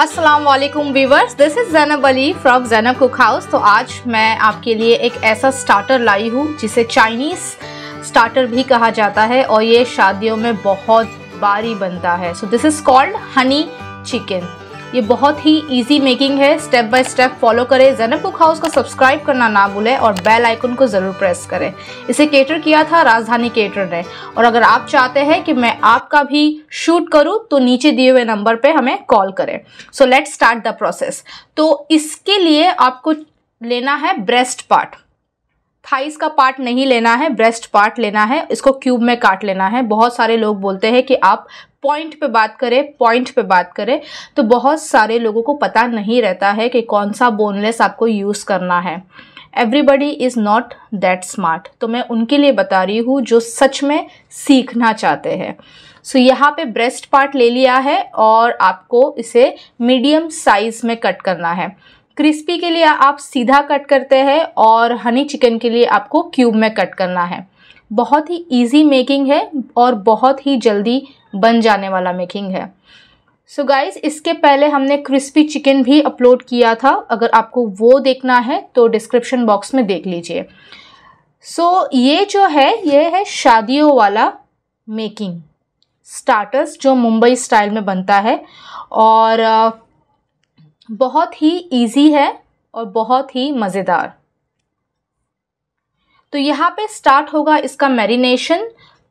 Aslam viewers this is Zainab Ali from Zainab cook house तो आज मैं आपके लिए एक ऐसा स्टार्टर लाई हूँ जिसे चाइनीज़ स्टार्टर भी कहा जाता है और ये शादियों में बहुत बारी बनता है so this is called honey chicken ये बहुत ही इजी मेकिंग है स्टेप बाय स्टेप फॉलो करें जैनब कुक हाउस को सब्सक्राइब करना ना भूलें और बेल आइकन को ज़रूर प्रेस करें इसे केटर किया था राजधानी केटर ने और अगर आप चाहते हैं कि मैं आपका भी शूट करूँ तो नीचे दिए हुए नंबर पर हमें कॉल करें so let start the process तो इसके लिए आपको लेना है ब्रेस्ट पार्ट थाइस का पार्ट नहीं लेना है ब्रेस्ट पार्ट लेना है इसको क्यूब में काट लेना है बहुत सारे लोग बोलते हैं कि आप पॉइंट पे बात करें पॉइंट पे बात करें तो बहुत सारे लोगों को पता नहीं रहता है कि कौन सा बोनलेस आपको यूज़ करना है everybody is not that smart तो मैं उनके लिए बता रही हूँ जो सच में सीखना चाहते हैं सो so, यहाँ पे ब्रेस्ट पार्ट ले लिया है और आपको इसे मीडियम साइज़ में कट करना है क्रिस्पी के लिए आप सीधा कट करते हैं और हनी चिकन के लिए आपको क्यूब में कट करना है बहुत ही इजी मेकिंग है और बहुत ही जल्दी बन जाने वाला मेकिंग है सो so गाइज इसके पहले हमने क्रिस्पी चिकन भी अपलोड किया था अगर आपको वो देखना है तो डिस्क्रिप्शन बॉक्स में देख लीजिए सो so, ये जो है ये है शादियों वाला मेकिंग स्टार्टर्स जो मुंबई स्टाइल में बनता है और बहुत ही इजी है और बहुत ही मज़ेदार तो यहाँ पे स्टार्ट होगा इसका मैरिनेशन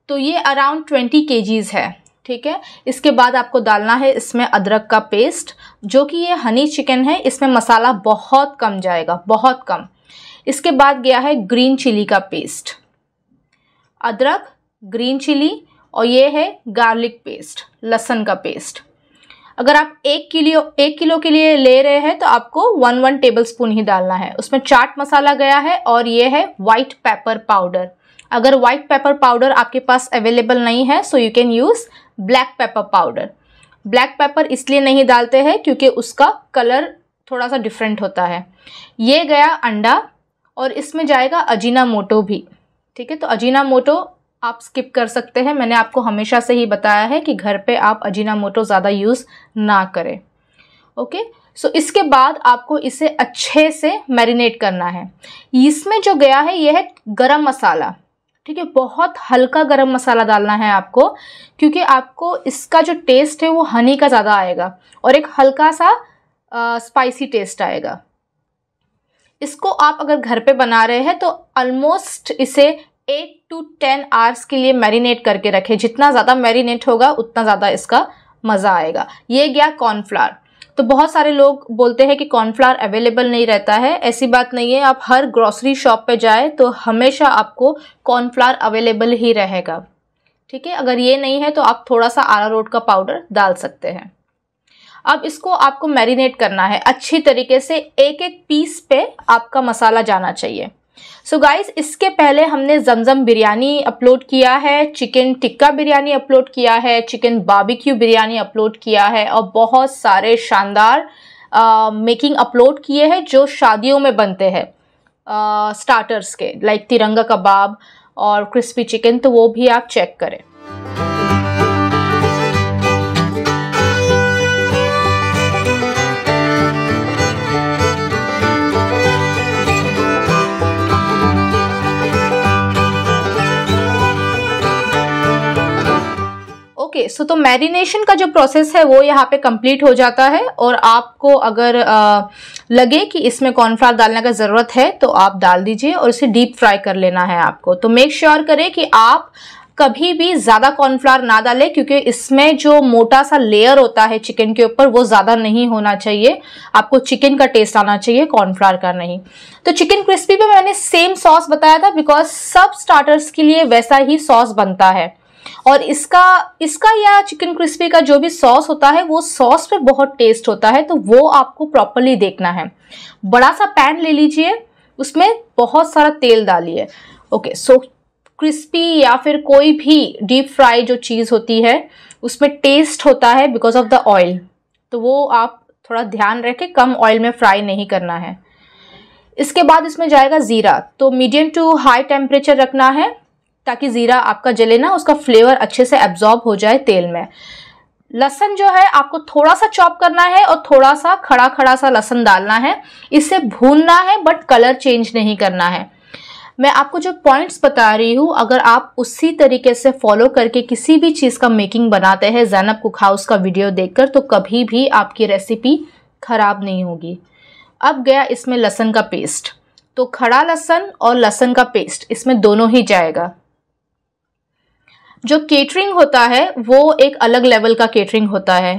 तो ये अराउंड ट्वेंटी के है ठीक है इसके बाद आपको डालना है इसमें अदरक का पेस्ट जो कि ये हनी चिकन है इसमें मसाला बहुत कम जाएगा बहुत कम इसके बाद गया है ग्रीन चिली का पेस्ट अदरक ग्रीन चिली और ये है गार्लिक पेस्ट लहसन का पेस्ट अगर आप एक किलो एक किलो के लिए ले रहे हैं तो आपको वन वन टेबल स्पून ही डालना है उसमें चाट मसाला गया है और ये है वाइट पेपर पाउडर अगर वाइट पेपर पाउडर आपके पास अवेलेबल नहीं है so you can use black pepper powder black pepper इसलिए नहीं डालते हैं क्योंकि उसका कलर थोड़ा सा डिफरेंट होता है ये गया अंडा और इसमें जाएगा अजीना मोटो भी ठीक है तो अजीना मोटो आप स्किप कर सकते हैं मैंने आपको हमेशा से ही बताया है कि घर पे आप अजीना मोटो ज़्यादा यूज़ ना करें ओके सो इसके बाद आपको इसे अच्छे से मैरिनेट करना है इसमें जो गया है यह है गर्म मसाला ठीक है बहुत हल्का गरम मसाला डालना है आपको क्योंकि आपको इसका जो टेस्ट है वो हनी का ज़्यादा आएगा और एक हल्का सा आ, स्पाइसी टेस्ट आएगा इसको आप अगर घर पे बना रहे हैं तो ऑलमोस्ट इसे एट टू टेन आवर्स के लिए मैरिनेट करके रखें जितना ज़्यादा मैरिनेट होगा उतना ज़्यादा इसका मज़ा आएगा ये गया कॉर्नफ्लावर तो बहुत सारे लोग बोलते हैं कि कॉर्नफ्लावर अवेलेबल नहीं रहता है ऐसी बात नहीं है आप हर ग्रॉसरी शॉप पे जाए तो हमेशा आपको कॉर्नफ्लावर अवेलेबल ही रहेगा ठीक है अगर ये नहीं है तो आप थोड़ा सा आरा रोट का पाउडर डाल सकते हैं अब इसको आपको मैरिनेट करना है अच्छी तरीके से एक एक पीस पे आपका मसाला जाना चाहिए सो so गाइस इसके पहले हमने जमजम बिरयानी अपलोड किया है चिकन टिक्का बिरयानी अपलोड किया है चिकन बाबिक्यू बिरयानी अपलोड किया है और बहुत सारे शानदार मेकिंग अपलोड किए हैं जो शादियों में बनते हैं स्टार्टर्स के लाइक तिरंगा कबाब और क्रिस्पी चिकन तो वो भी आप चेक करें सो तो मैरिनेशन का जो प्रोसेस है वो यहाँ पे कंप्लीट हो जाता है और आपको अगर आ, लगे कि इसमें कॉर्नफ्लावर डालने का ज़रूरत है तो आप डाल दीजिए और इसे डीप फ्राई कर लेना है आपको तो मेक श्योर sure करें कि आप कभी भी ज़्यादा कॉर्नफ्लावर ना डालें क्योंकि इसमें जो मोटा सा लेयर होता है चिकन के ऊपर वो ज़्यादा नहीं होना चाहिए आपको चिकन का टेस्ट आना चाहिए कॉर्नफ्लावर का नहीं तो चिकन क्रिस्पी पे मैंने सेम सॉस बताया था बिकॉज सब स्टार्टर्स के लिए वैसा ही सॉस बनता है और इसका इसका या चिकन क्रिस्पी का जो भी सॉस होता है वो सॉस पे बहुत टेस्ट होता है तो वो आपको प्रॉपरली देखना है बड़ा सा पैन ले लीजिए उसमें बहुत सारा तेल डालिए ओके सो क्रिस्पी या फिर कोई भी डीप फ्राई जो चीज़ होती है उसमें टेस्ट होता है बिकॉज ऑफ द ऑयल तो वो आप थोड़ा ध्यान रख के कम ऑयल में फ्राई नहीं करना है इसके बाद इसमें जाएगा ज़ीरा तो मीडियम टू हाई टेम्परेचर रखना है ताकि ज़ीरा आपका जले ना उसका फ्लेवर अच्छे से एब्जॉर्ब हो जाए तेल में लहसन जो है आपको थोड़ा सा चॉप करना है और थोड़ा सा खड़ा खड़ा सा लहसन डालना है इसे भूनना है बट कलर चेंज नहीं करना है मैं आपको जो पॉइंट्स बता रही हूँ अगर आप उसी तरीके से फॉलो करके किसी भी चीज़ का मेकिंग बनाते हैं जैनब कुक हाउस का वीडियो देखकर तो कभी भी आपकी रेसिपी ख़राब नहीं होगी अब गया इसमें लहसन का पेस्ट तो खड़ा लहसन और लहसन का पेस्ट इसमें दोनों ही जाएगा जो केटरिंग होता है वो एक अलग लेवल का केटरिंग होता है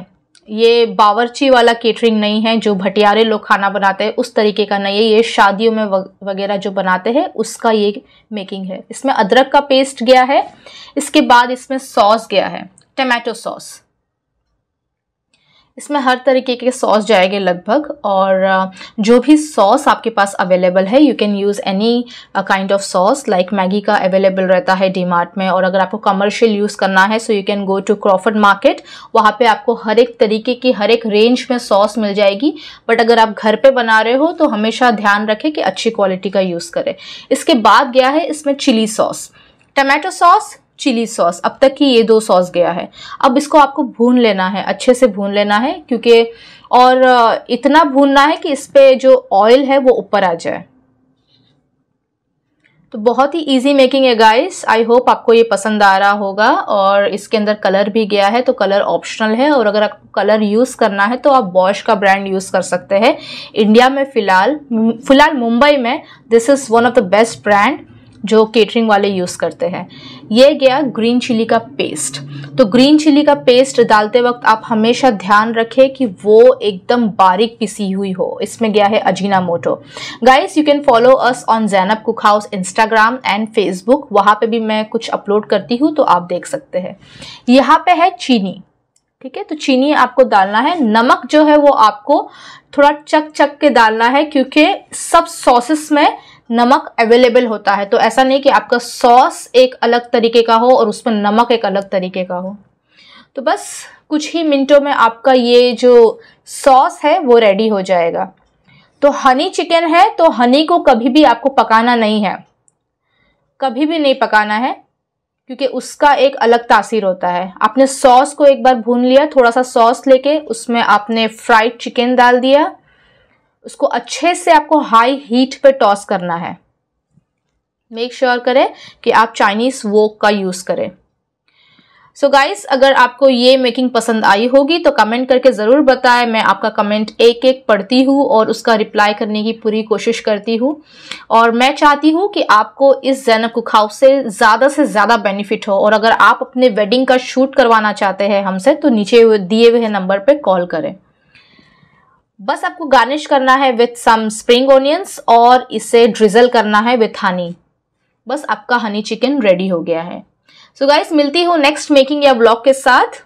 ये बावरची वाला केटरिंग नहीं है जो भटियारे लोग खाना बनाते हैं उस तरीके का नहीं है ये शादियों में वगैरह जो बनाते हैं उसका ये मेकिंग है इसमें अदरक का पेस्ट गया है इसके बाद इसमें सॉस गया है टमाटो सॉस इसमें हर तरीके के सॉस जाएंगे लगभग और जो भी सॉस आपके पास अवेलेबल है you can use any kind of sauce like Maggi का अवेलेबल रहता है डी मार्ट में और अगर आपको कमर्शियल यूज़ करना है so you can go to Crawford market वहाँ पे आपको हर एक तरीके की हर एक रेंज में सॉस मिल जाएगी बट अगर आप घर पर बना रहे हो तो हमेशा ध्यान रखें कि अच्छी क्वालिटी का यूज़ करें इसके बाद गया है इसमें chili sauce tomato sauce chili sauce अब तक की ये दो सॉस गया है अब इसको आपको भून लेना है अच्छे से भून लेना है क्योंकि और इतना भूनना है कि इस पर जो ऑयल है वो ऊपर आ जाए तो बहुत ही इजी मेकिंग है गाइस आई होप आपको ये पसंद आ रहा होगा और इसके अंदर कलर भी गया है तो कलर ऑप्शनल है और अगर आपको कलर यूज़ करना है तो आप बॉश का ब्रांड यूज़ कर सकते हैं इंडिया में फ़िलहाल फ़िलहाल मुंबई में this is one of the best brand जो केटरिंग वाले यूज़ करते हैं ये गया ग्रीन चिली का पेस्ट तो ग्रीन चिली का पेस्ट डालते वक्त आप हमेशा ध्यान रखें कि वो एकदम बारीक पिसी हुई हो इसमें गया है Ajinomoto guys you can follow us on Zainab cook house Instagram and Facebook वहाँ पे भी मैं कुछ अपलोड करती हूँ तो आप देख सकते हैं यहाँ पे है चीनी ठीक है तो चीनी आपको डालना है नमक जो है वो आपको थोड़ा चक चक के डालना है क्योंकि सब सॉसेस में नमक अवेलेबल होता है तो ऐसा नहीं कि आपका सॉस एक अलग तरीके का हो और उसमें नमक एक अलग तरीके का हो तो बस कुछ ही मिनटों में आपका ये जो सॉस है वो रेडी हो जाएगा तो हनी चिकन है तो हनी को कभी भी आपको पकाना नहीं है कभी भी नहीं पकाना है क्योंकि उसका एक अलग तासीर होता है आपने सॉस को एक बार भून लिया थोड़ा सा सॉस लेके उसमें आपने फ्राइड चिकन डाल दिया उसको अच्छे से आपको हाई हीट पर टॉस करना है मेक श्योर sure करें कि आप चाइनीज़ वोक का यूज़ करें सो so गाइस अगर आपको ये मेकिंग पसंद आई होगी तो कमेंट करके ज़रूर बताएं मैं आपका कमेंट एक एक पढ़ती हूँ और उसका रिप्लाई करने की पूरी कोशिश करती हूँ और मैं चाहती हूँ कि आपको इस जैनब कुक हाउस से ज़्यादा से ज़्यादा बेनिफिट हो और अगर आप अपने वेडिंग का शूट करवाना चाहते हैं हमसे तो नीचे दिए हुए नंबर पर कॉल करें बस आपको गार्निश करना है विथ सम स्प्रिंग ऑनियंस और इसे ड्रिजल करना है विथ हनी बस आपका हनी चिकन रेडी हो गया है सो so गाइस मिलती हूँ नेक्स्ट मेकिंग या ब्लॉग के साथ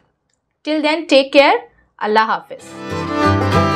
टिल देन टेक केयर अल्लाह हाफिज़